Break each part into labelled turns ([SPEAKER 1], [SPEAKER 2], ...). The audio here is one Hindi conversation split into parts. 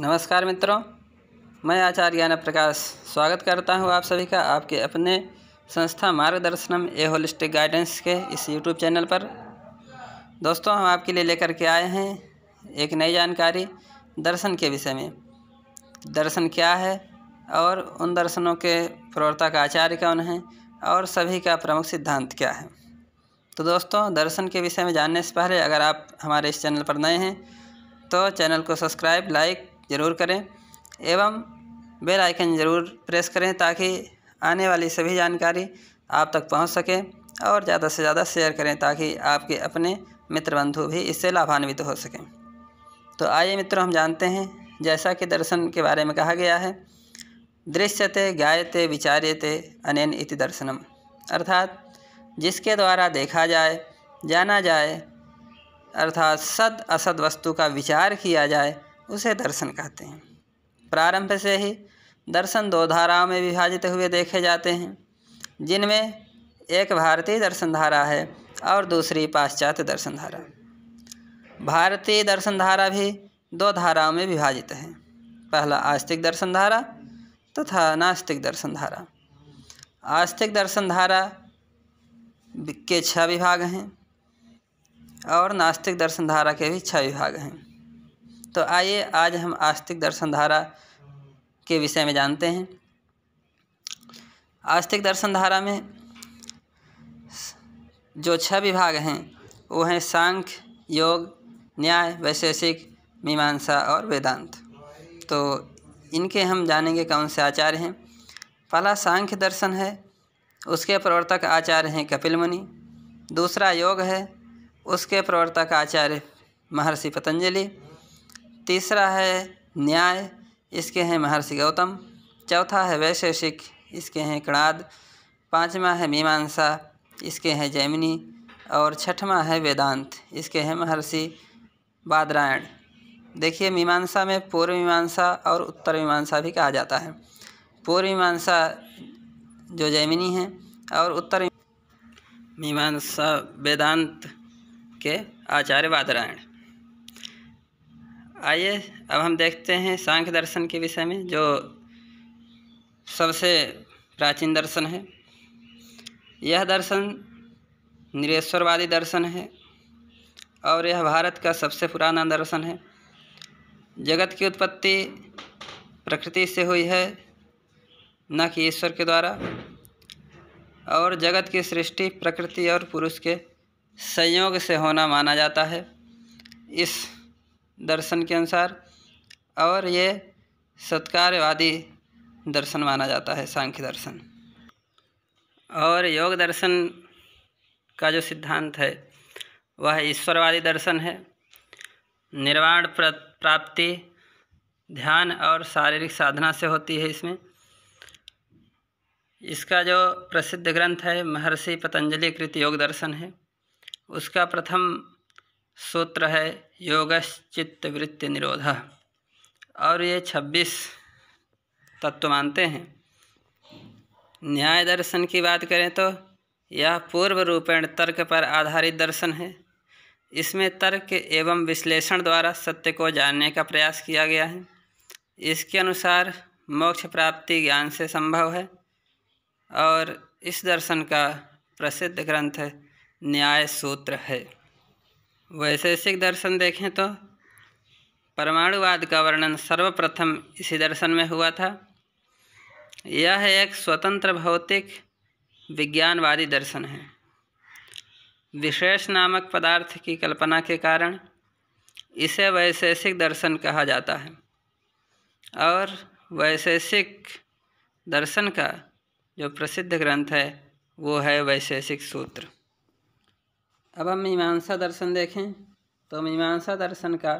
[SPEAKER 1] नमस्कार मित्रों मैं ज्ञान प्रकाश स्वागत करता हूं आप सभी का आपके अपने संस्था मार्गदर्शनम ए होलिस्टिक गाइडेंस के इस यूट्यूब चैनल पर दोस्तों हम आपके लिए लेकर के आए हैं एक नई जानकारी दर्शन के विषय में दर्शन क्या है और उन दर्शनों के प्रवर्तक आचार्य कौन हैं और सभी का प्रमुख सिद्धांत क्या है तो दोस्तों दर्शन के विषय में जानने से पहले अगर आप हमारे इस चैनल पर नए हैं तो चैनल को सब्सक्राइब लाइक ज़रूर करें एवं बेल आइकन ज़रूर प्रेस करें ताकि आने वाली सभी जानकारी आप तक पहुंच सके और ज़्यादा से ज़्यादा शेयर करें ताकि आपके अपने मित्र बंधु भी इससे लाभान्वित हो सकें तो आइए मित्रों हम जानते हैं जैसा कि दर्शन के बारे में कहा गया है दृश्यते गायते विचार्यते अनेन इति दर्शनम अर्थात जिसके द्वारा देखा जाए जाना जाए अर्थात सद असद वस्तु का विचार किया जाए उसे दर्शन कहते हैं प्रारंभ से ही दर्शन दो धाराओं में विभाजित हुए देखे जाते हैं जिनमें एक भारतीय दर्शन धारा है और दूसरी पाश्चात्य दर्शन धारा भारतीय दर्शन धारा भी दो धाराओं में विभाजित है पहला आस्तिक दर्शन धारा तथा नास्तिक दर्शन धारा आस्तिक दर्शन धारा के छह विभाग हैं और नास्तिक दर्शन धारा के भी छह विभाग हैं तो आइए आज हम आस्तिक दर्शन धारा के विषय में जानते हैं आस्तिक दर्शन धारा में जो छह विभाग हैं वो हैं सांख्य योग न्याय वैशेषिक मीमांसा और वेदांत तो इनके हम जानेंगे कौन से आचार्य हैं पहला सांख्य दर्शन है उसके प्रवर्तक आचार्य हैं कपिल मुनि दूसरा योग है उसके प्रवर्तक आचार्य महर्षि पतंजलि तीसरा है न्याय इसके हैं महर्षि गौतम चौथा है वैशेषिक इसके हैं कणाद पाँचवा है मीमांसा इसके हैं जैमिनी और छठवा है वेदांत इसके हैं महर्षि बादरायण देखिए मीमांसा में पूर्व मीमांसा और उत्तर मीमांसा भी कहा जाता है पूर्व मीमांसा जो जैमिनी है और उत्तर मीमांसा वेदांत के आचार्य बादरायण आइए अब हम देखते हैं सांख्य दर्शन के विषय में जो सबसे प्राचीन दर्शन है यह दर्शन निरेश्वरवादी दर्शन है और यह भारत का सबसे पुराना दर्शन है जगत की उत्पत्ति प्रकृति से हुई है न कि ईश्वर के द्वारा और जगत की सृष्टि प्रकृति और पुरुष के संयोग से होना माना जाता है इस दर्शन के अनुसार और ये सत्कार्यवादी दर्शन माना जाता है सांख्य दर्शन और योग दर्शन का जो सिद्धांत है वह ईश्वरवादी दर्शन है निर्वाण प्राप्ति ध्यान और शारीरिक साधना से होती है इसमें इसका जो प्रसिद्ध ग्रंथ है महर्षि पतंजलि कृत योग दर्शन है उसका प्रथम सूत्र है योगश्चित्त वृत्ति निरोध और ये छब्बीस तत्व मानते हैं न्याय दर्शन की बात करें तो यह पूर्व रूपेण तर्क पर आधारित दर्शन है इसमें तर्क एवं विश्लेषण द्वारा सत्य को जानने का प्रयास किया गया है इसके अनुसार मोक्ष प्राप्ति ज्ञान से संभव है और इस दर्शन का प्रसिद्ध ग्रंथ न्याय सूत्र है वैशेषिक दर्शन देखें तो परमाणुवाद का वर्णन सर्वप्रथम इसी दर्शन में हुआ था यह एक स्वतंत्र भौतिक विज्ञानवादी दर्शन है विशेष नामक पदार्थ की कल्पना के कारण इसे वैशेषिक दर्शन कहा जाता है और वैशेषिक दर्शन का जो प्रसिद्ध ग्रंथ है वो है वैशेषिक सूत्र अब हम मीमांसा दर्शन देखें तो मीमांसा दर्शन का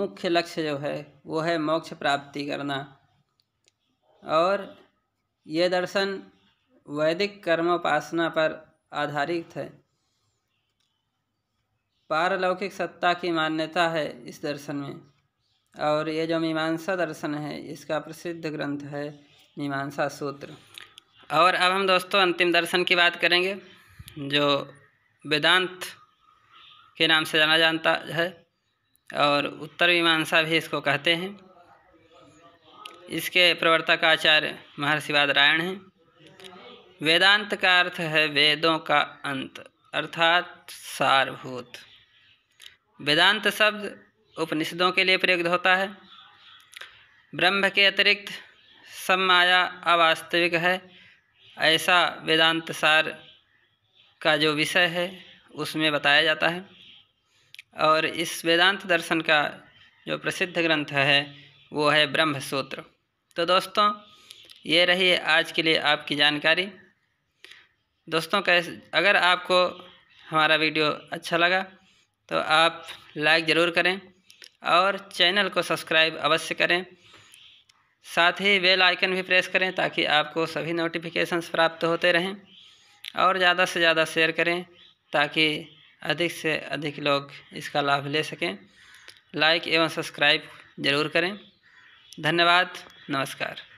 [SPEAKER 1] मुख्य लक्ष्य जो है वो है मोक्ष प्राप्ति करना और ये दर्शन वैदिक कर्मोपासना पर आधारित है पारलौकिक सत्ता की मान्यता है इस दर्शन में और ये जो मीमांसा दर्शन है इसका प्रसिद्ध ग्रंथ है मीमांसा सूत्र और अब हम दोस्तों अंतिम दर्शन की बात करेंगे जो वेदांत के नाम से जाना जानता है और उत्तर मीमांसा भी इसको कहते हैं इसके प्रवर्तक आचार्य महर्षि वादरायण हैं वेदांत का अर्थ है वेदों का अंत अर्थात सारभूत वेदांत शब्द उपनिषदों के लिए प्रयुक्त होता है ब्रह्म के अतिरिक्त सब माया अवास्तविक है ऐसा वेदांत सार का जो विषय है उसमें बताया जाता है और इस वेदांत दर्शन का जो प्रसिद्ध ग्रंथ है वो है ब्रह्म सूत्र तो दोस्तों ये रही आज के लिए आपकी जानकारी दोस्तों कैसे अगर आपको हमारा वीडियो अच्छा लगा तो आप लाइक ज़रूर करें और चैनल को सब्सक्राइब अवश्य करें साथ ही बेल आइकन भी प्रेस करें ताकि आपको सभी नोटिफिकेशंस प्राप्त होते रहें और ज़्यादा से ज़्यादा शेयर करें ताकि अधिक से अधिक लोग इसका लाभ ले सकें लाइक एवं सब्सक्राइब ज़रूर करें धन्यवाद नमस्कार